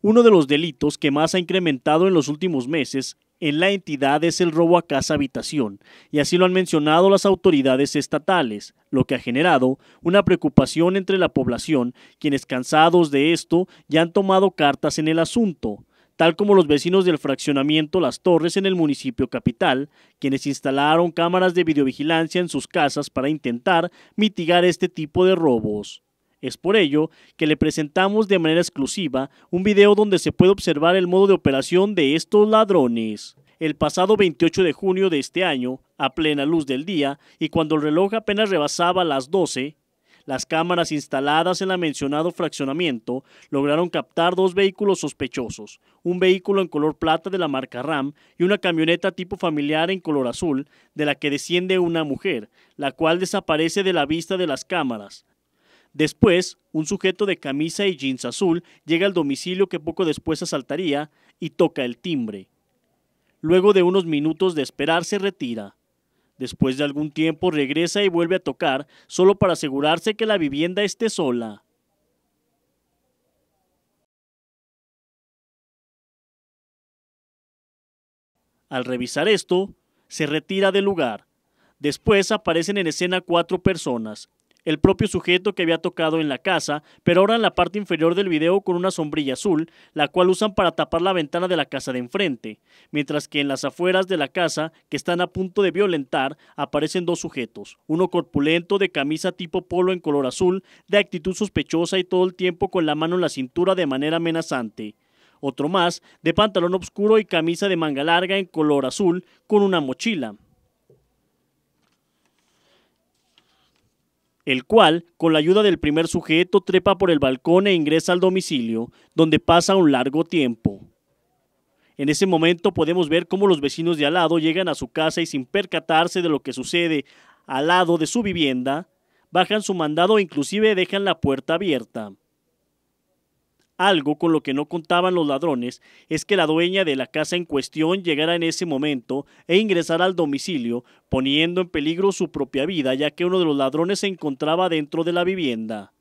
Uno de los delitos que más ha incrementado en los últimos meses en la entidad es el robo a casa habitación, y así lo han mencionado las autoridades estatales, lo que ha generado una preocupación entre la población, quienes cansados de esto ya han tomado cartas en el asunto, tal como los vecinos del fraccionamiento Las Torres en el municipio capital, quienes instalaron cámaras de videovigilancia en sus casas para intentar mitigar este tipo de robos. Es por ello que le presentamos de manera exclusiva un video donde se puede observar el modo de operación de estos ladrones. El pasado 28 de junio de este año, a plena luz del día y cuando el reloj apenas rebasaba las 12, las cámaras instaladas en el mencionado fraccionamiento lograron captar dos vehículos sospechosos, un vehículo en color plata de la marca RAM y una camioneta tipo familiar en color azul de la que desciende una mujer, la cual desaparece de la vista de las cámaras. Después, un sujeto de camisa y jeans azul llega al domicilio que poco después asaltaría y toca el timbre. Luego de unos minutos de esperar se retira. Después de algún tiempo regresa y vuelve a tocar solo para asegurarse que la vivienda esté sola. Al revisar esto, se retira del lugar. Después aparecen en escena cuatro personas, el propio sujeto que había tocado en la casa, pero ahora en la parte inferior del video con una sombrilla azul, la cual usan para tapar la ventana de la casa de enfrente, mientras que en las afueras de la casa, que están a punto de violentar, aparecen dos sujetos, uno corpulento de camisa tipo polo en color azul, de actitud sospechosa y todo el tiempo con la mano en la cintura de manera amenazante otro más, de pantalón oscuro y camisa de manga larga en color azul, con una mochila. el cual, con la ayuda del primer sujeto, trepa por el balcón e ingresa al domicilio, donde pasa un largo tiempo. En ese momento podemos ver cómo los vecinos de al lado llegan a su casa y sin percatarse de lo que sucede al lado de su vivienda, bajan su mandado e inclusive dejan la puerta abierta. Algo con lo que no contaban los ladrones es que la dueña de la casa en cuestión llegara en ese momento e ingresara al domicilio, poniendo en peligro su propia vida ya que uno de los ladrones se encontraba dentro de la vivienda.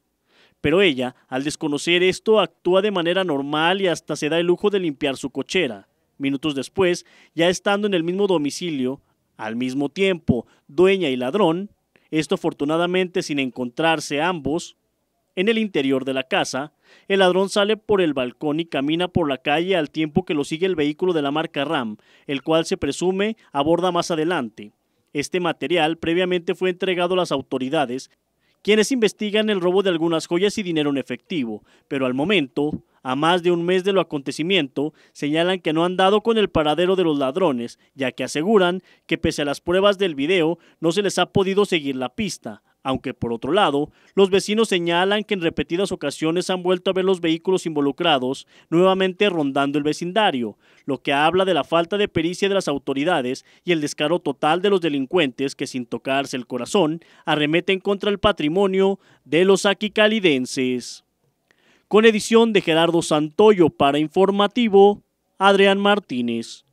Pero ella, al desconocer esto, actúa de manera normal y hasta se da el lujo de limpiar su cochera. Minutos después, ya estando en el mismo domicilio, al mismo tiempo, dueña y ladrón, esto afortunadamente sin encontrarse ambos, en el interior de la casa, el ladrón sale por el balcón y camina por la calle al tiempo que lo sigue el vehículo de la marca RAM, el cual se presume aborda más adelante. Este material previamente fue entregado a las autoridades, quienes investigan el robo de algunas joyas y dinero en efectivo, pero al momento, a más de un mes de lo acontecimiento, señalan que no han dado con el paradero de los ladrones, ya que aseguran que pese a las pruebas del video no se les ha podido seguir la pista, aunque por otro lado, los vecinos señalan que en repetidas ocasiones han vuelto a ver los vehículos involucrados nuevamente rondando el vecindario, lo que habla de la falta de pericia de las autoridades y el descaro total de los delincuentes que sin tocarse el corazón arremeten contra el patrimonio de los aquicalidenses. Con edición de Gerardo Santoyo para Informativo, Adrián Martínez.